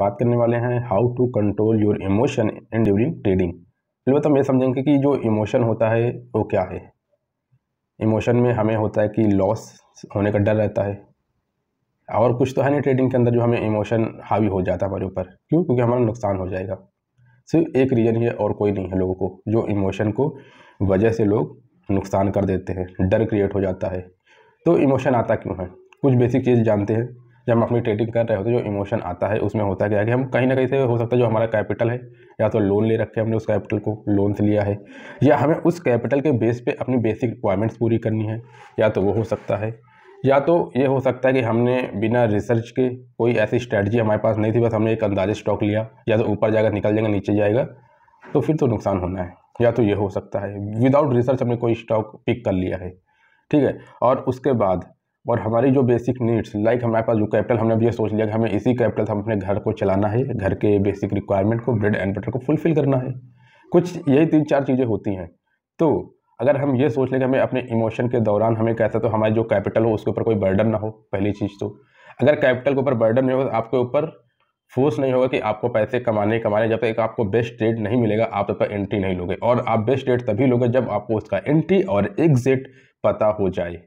बात करने वाले हैं how to control your emotion in during trading अलबत्त हम ये समझेंगे कि जो इमोशन होता है वो क्या है इमोशन में हमें होता है कि लॉस होने का डर रहता है और कुछ तो है नहीं ट्रेडिंग के अंदर जो हमें इमोशन हावी हो जाता है हमारे ऊपर क्यों क्योंकि हमारा नुकसान हो जाएगा सिर्फ एक रीज़न ही है और कोई नहीं है लोगों को जो इमोशन को वजह से लोग नुकसान कर देते हैं डर क्रिएट हो जाता है तो इमोशन आता क्यों है कुछ बेसिक चीज़ जानते हैं जब हम अपनी ट्रेडिंग कर रहे होते जो इमोशन आता है उसमें होता क्या है कि हम कहीं ना कहीं से हो सकता है जो हमारा कैपिटल है या तो लोन ले रखे हमने उस कैपिटल को लोन से लिया है या हमें उस कैपिटल के बेस पे अपनी बेसिक रिक्वायरमेंट्स पूरी करनी है या तो वो हो सकता है या तो ये हो सकता है कि हमने बिना रिसर्च के कोई ऐसी स्ट्रैटी हमारे पास नहीं थी बस हमने एक अंदाजे स्टॉक लिया या तो ऊपर जाएगा निकल जाएगा नीचे जाएगा तो फिर तो नुकसान होना है या तो ये हो सकता है विदाउट रिसर्च हमने कोई स्टॉक पिक कर लिया है ठीक है और उसके बाद और हमारी जो बेसिक नीड्स लाइक हमारे पास जो कैपिटल हमने अभी ये सोच लिया कि हमें इसी कैपिटल से हम अपने घर को चलाना है घर के बेसिक रिक्वायरमेंट को ब्रेड एंड बटर को फुलफिल करना है कुछ यही तीन चार चीज़ें होती हैं तो अगर हम ये सोच लें कि हमें अपने इमोशन के दौरान हमें कैसा तो हमारे जो कैपिटल हो उसके ऊपर कोई बर्डन ना हो पहली चीज़ तो अगर कैपिटल के ऊपर बर्डन नहीं होगा तो आपके ऊपर फोर्स नहीं होगा कि आपको पैसे कमाने कमाने जब तक आपको बेस्ट रेट नहीं मिलेगा आप तब एंट्री नहीं लोगे और आप बेस्ट रेट तभी लोगे जब आपको उसका एंट्री और एग्जिट पता हो जाए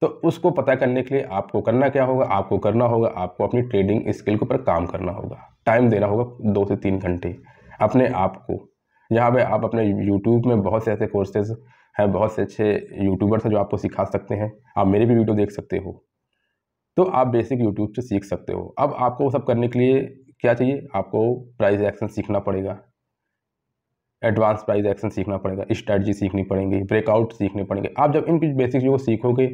तो उसको पता करने के लिए आपको करना क्या होगा आपको करना होगा आपको अपनी ट्रेडिंग स्किल के ऊपर काम करना होगा टाइम देना होगा दो से तीन घंटे अपने आप को जहाँ पे आप अपने यूट्यूब में बहुत से ऐसे कोर्सेज हैं बहुत से अच्छे यूट्यूबर्स हैं जो आपको सिखा सकते हैं आप मेरे भी वीडियो देख सकते हो तो आप बेसिक यूट्यूब से सीख सकते हो अब आपको वो सब करने के लिए क्या चाहिए आपको प्राइस एक्शन सीखना पड़ेगा एडवांस प्राइस एक्शन सीखना पड़ेगा स्ट्रैटी सीखनी पड़ेगी ब्रेकआउट सीखने पड़ेंगे आप जब इन कुछ बेसिक चीज़ों को सीखोगे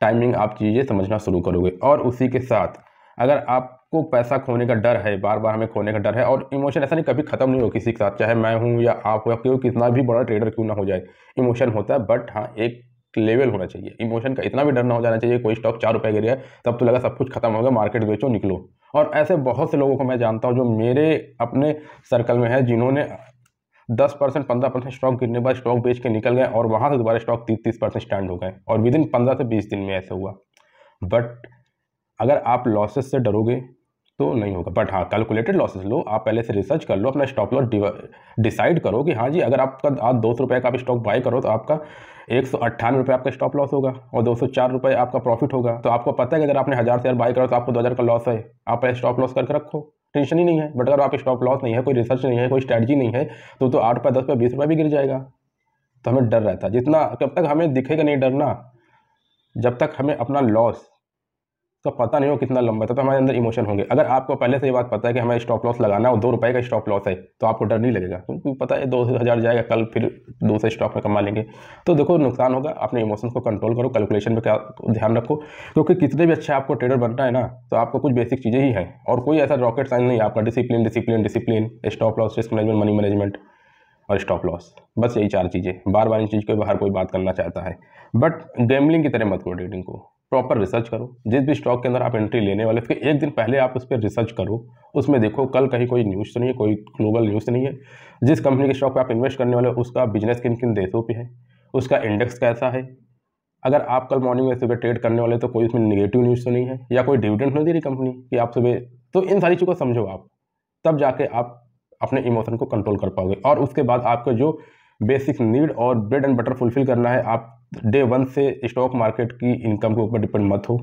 टाइमिंग आप चीज़ें समझना शुरू करोगे और उसी के साथ अगर आपको पैसा खोने का डर है बार बार हमें खोने का डर है और इमोशन ऐसा नहीं कभी खत्म नहीं हो किसी के साथ चाहे मैं हूँ या आप हो या क्यों कितना भी बड़ा ट्रेडर क्यों ना हो जाए इमोशन होता है बट हाँ एक लेवल होना चाहिए इमोशन का इतना भी डर ना हो जाना चाहिए कोई स्टॉक चार रुपये गिर गया तब तो लगा सब कुछ खत्म हो गया मार्केट बेचो निकलो और ऐसे बहुत से लोगों को मैं जानता हूँ जो मेरे अपने सर्कल में है जिन्होंने दस परसेंट पंद्रह परसेंट स्टॉक गिरने बाद स्टॉक बेच के निकल गए और वहाँ से दोबारा स्टॉक तीस तीस परसेंट स्टैंड हो गए और विद इन पंद्रह से बीस दिन में ऐसा हुआ बट अगर आप लॉसेस से डरोगे तो नहीं होगा बट हाँ कैलकुलेटेड लॉसेस लो आप पहले से रिसर्च कर लो अपना स्टॉप लॉस डिसाइड करो कि हाँ जी अगर आपका आज दो सौ रुपये का आप स्टॉक बाय करो तो आपका एक सौ अट्ठानवे रुपये आपका स्टॉप लॉस होगा और दो सौ चार रुपये आपका प्रॉफिट होगा तो आपको पता है कि अगर आपने हज़ार शेयर बाय करो तो आपको दो हज़ार का लॉस है आप पहले स्टॉप लॉस करके रखो टेंशन ही नहीं है बट अगर आपके स्टॉप लॉस नहीं है कोई रिसर्च नहीं है कोई स्ट्रैटी नहीं है तो तो आठ रुपये दस रुपये बीस रुपये भी गिर जाएगा तो हमें डर रहता है जितना कब तक हमें दिखेगा नहीं डरना जब तक हमें अपना लॉस तो पता नहीं हो कितना लंबा था तो हमारे अंदर इमोशन होंगे अगर आपको पहले से ये बात पता है कि हमें स्टॉप लॉस लगाना हो दो रुपये का स्टॉप लॉस है तो आपको डर नहीं लगेगा क्योंकि तो पता है दो हज़ार जाएगा कल फिर दूसरे स्टॉक में कमा लेंगे तो देखो नुकसान होगा अपने इमोशन को कंट्रोल करो कैलकुलेशन पर क्या ध्यान रखो क्योंकि कितने भी अच्छा आपको ट्रेडर बनना है ना तो आपको कुछ बेसिक चीज़ें ही हैं और कोई ऐसा रॉकेट साइंस नहीं आपका discipline discipline discipline stop loss risk management money management और स्टॉप लॉस बस यही चार चीज़ें बार बार इन चीज़ के बाहर कोई बात करना चाहता है बट गेमलिंग की तरह मत करो ट्रेडिंग को प्रॉपर रिसर्च करो जिस भी स्टॉक के अंदर आप एंट्री लेने वाले उसके एक दिन पहले आप उस पर रिसर्च करो उसमें देखो कल कहीं कोई न्यूज़ तो नहीं है कोई ग्लोबल न्यूज़ तो नहीं है जिस कंपनी के स्टॉक पर आप इन्वेस्ट करने वाले उसका बिजनेस किन किन देशों पर है उसका इंडेक्स कैसा है अगर आप कल मॉर्निंग में सुबह ट्रेड करने वाले तो कोई उसमें निगेटिव न्यूज़ तो नहीं है या कोई डिविडेंट नहीं दे रही कंपनी कि आप सुबह तो इन सारी चीज़ों को समझो आप तब जाके आप अपने इमोशन को कंट्रोल कर पाओगे और उसके बाद आपका जो बेसिक नीड और ब्रेड एंड बटर फुलफिल करना है आप डे वन से स्टॉक मार्केट की इनकम के ऊपर डिपेंड मत हो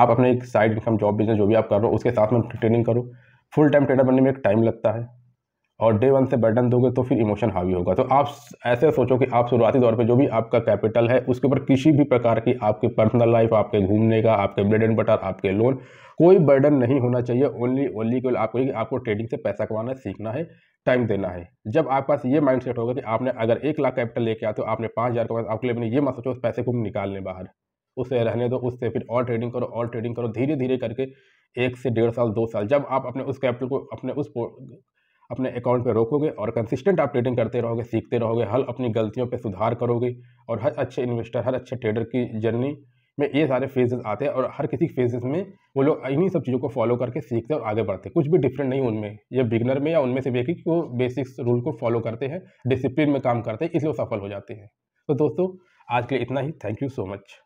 आप अपने एक साइड इनकम जॉब बिजनेस जो भी आप कर रहे हो उसके साथ में ट्रेनिंग करो फुल टाइम ट्रेडर बनने में एक टाइम लगता है और डे वन से बर्डन दोगे तो फिर इमोशन हावी होगा तो आप ऐसे सोचो कि आप शुरुआती तौर पे जो भी आपका कैपिटल है उसके ऊपर किसी भी प्रकार की आपकी पर्सनल लाइफ आपके घूमने का आपके ब्रेड एंड बटर आपके लोन कोई बर्डन नहीं होना चाहिए ओनली ओनली केवल आपको आपको ट्रेडिंग से पैसा कमाना सीखना है टाइम देना है जब आपके पास ये माइंड सेट होगा कि आपने अगर एक लाख कैपिटल लेके आते हो आपने पाँच हज़ार के पास आपके लिए ये मत सोचो उस पैसे को निकालने बाहर उससे रहने दो उससे फिर और ट्रेडिंग करो और ट्रेडिंग करो धीरे धीरे करके एक से डेढ़ साल दो साल जब आप अपने उस कैपिटल को अपने उस अपने अकाउंट पर रोकोगे और कंसिस्टेंट आप ट्रेडिंग करते रहोगे सीखते रहोगे हर अपनी गलतियों पर सुधार करोगे और हर अच्छे इन्वेस्टर हर अच्छे ट्रेडर की जर्नी में ये सारे फेजेस आते हैं और हर किसी फेजेस में वो लोग इन्हीं सब चीज़ों को फॉलो करके सीखते हैं और आगे बढ़ते हैं कुछ भी डिफरेंट नहीं उनमें ये बिगनर में या उनमें से भी कि वो बेसिक्स रूल को फॉलो करते हैं डिसिप्लिन में काम करते हैं इसलिए वो सफल हो जाते हैं तो दोस्तों आज के लिए इतना ही थैंक यू सो मच